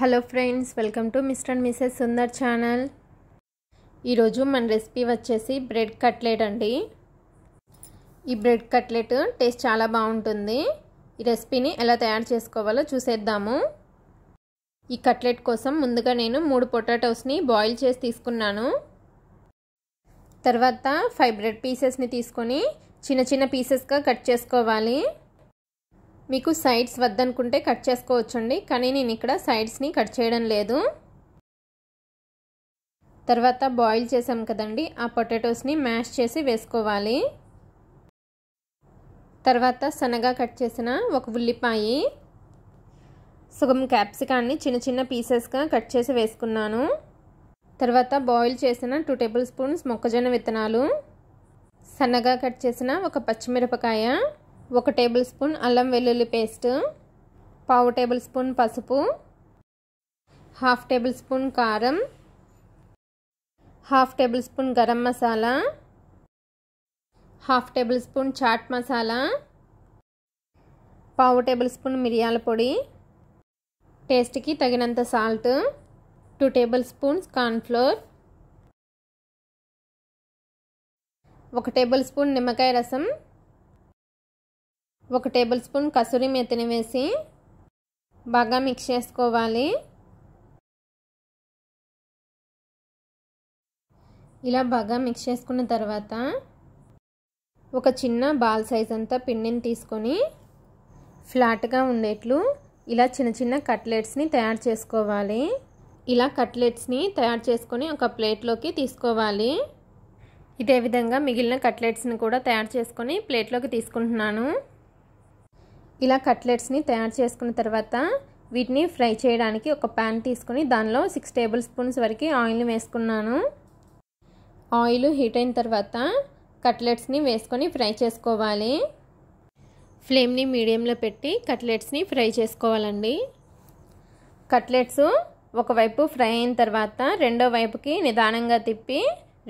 hello friends welcome to Mr and Mrs Sundar channel ఈరోజు మన recipe వచ్చేసి బ్రెడ్ కట్లెట్ అండి ఈ బ్రెడ్ కట్లెట్ టేస్ట్ చాలా బాగుంటుంది ఈ రెసిపీని ఎలా తయారు చేసుకోవాలో చూసేద్దాము ఈ కట్లెట్ కోసం ముందుగా నేను మూడు పొటాటోస్ని బాయిల్ చేసి తీసుకున్నాను తర్వాత ఫైవ్ బ్రెడ్ పీసెస్ని తీసుకొని చిన్న చిన్న పీసెస్గా కట్ చేసుకోవాలి మీకు సైడ్స్ వద్దనుకుంటే కట్ చేసుకోవచ్చండి కానీ నేను ఇక్కడ సైడ్స్ని కట్ చేయడం లేదు తర్వాత బాయిల్ చేసాం కదండి ఆ పొటాటోస్ని మ్యాష్ చేసి వేసుకోవాలి తర్వాత సన్నగా కట్ చేసిన ఒక ఉల్లిపాయ సుగం క్యాప్సికాన్ని చిన్న చిన్న పీసెస్గా కట్ చేసి వేసుకున్నాను తర్వాత బాయిల్ చేసిన టూ టేబుల్ స్పూన్స్ మొక్కజొన్న విత్తనాలు సన్నగా కట్ చేసిన ఒక పచ్చిమిరపకాయ ఒక టేబుల్ స్పూన్ అల్లం వెల్లుల్లి పేస్ట్ పావు టేబుల్ స్పూన్ పసుపు హాఫ్ టేబుల్ స్పూన్ కారం half tablespoon garam masala half tablespoon chaat masala పావు టేబుల్ స్పూన్ మిరియాల పొడి టేస్ట్కి తగినంత salt two tablespoons cornflour ఒక టేబుల్ స్పూన్ నిమ్మకాయ రసం ఒక టేబుల్ స్పూన్ కసూరి మెత్తని వేసి బాగా మిక్స్ చేసుకోవాలి ఇలా బాగా మిక్స్ చేసుకున్న తర్వాత ఒక చిన్న బాల్ సైజ్ అంతా పిండిని తీసుకొని ఫ్లాట్గా ఉండేట్లు ఇలా చిన్న చిన్న కట్లెట్స్ని తయారు చేసుకోవాలి ఇలా కట్లెట్స్ని తయారు చేసుకొని ఒక ప్లేట్లోకి తీసుకోవాలి ఇదే విధంగా మిగిలిన కట్లెట్స్ని కూడా తయారు చేసుకొని ప్లేట్లోకి తీసుకుంటున్నాను ఇలా కట్లెట్స్ని తయారు చేసుకున్న తర్వాత వీటిని ఫ్రై చేయడానికి ఒక ప్యాన్ తీసుకుని దానిలో సిక్స్ టేబుల్ స్పూన్స్ వరకు ఆయిల్ని వేసుకున్నాను ఆయిల్ హీట్ అయిన తర్వాత కట్లెట్స్ని వేసుకొని ఫ్రై చేసుకోవాలి ఫ్లేమ్ని మీడియంలో పెట్టి కట్లెట్స్ని ఫ్రై చేసుకోవాలండి కట్లెట్స్ ఒకవైపు ఫ్రై అయిన తర్వాత రెండో వైపుకి నిదానంగా తిప్పి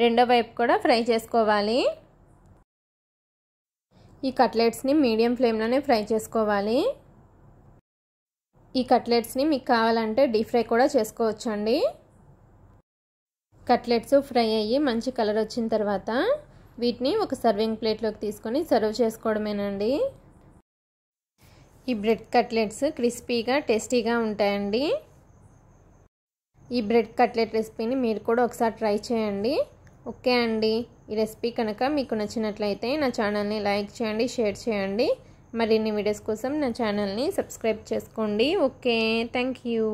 రెండో వైపు కూడా ఫ్రై చేసుకోవాలి ఈ కట్లెట్స్ని మీడియం ఫ్లేమ్లోనే ఫ్రై చేసుకోవాలి ఈ కట్లెట్స్ని మీకు కావాలంటే డీప్ ఫ్రై కూడా చేసుకోవచ్చు అండి కట్లెట్స్ ఫ్రై అయ్యి మంచి కలర్ వచ్చిన తర్వాత వీటిని ఒక సర్వింగ్ ప్లేట్లోకి తీసుకొని సర్వ్ చేసుకోవడమేనండి ఈ బ్రెడ్ కట్లెట్స్ క్రిస్పీగా టేస్టీగా ఉంటాయండి ఈ బ్రెడ్ కట్లెట్ రెసిపీని మీరు కూడా ఒకసారి ట్రై చేయండి ఓకే అండి ఈ రెసిపీ కనుక మీకు నచ్చినట్లయితే నా ఛానల్ని లైక్ చేయండి షేర్ చేయండి మరిన్ని వీడియోస్ కోసం నా ఛానల్ని సబ్స్క్రైబ్ చేసుకోండి ఓకే థ్యాంక్ యూ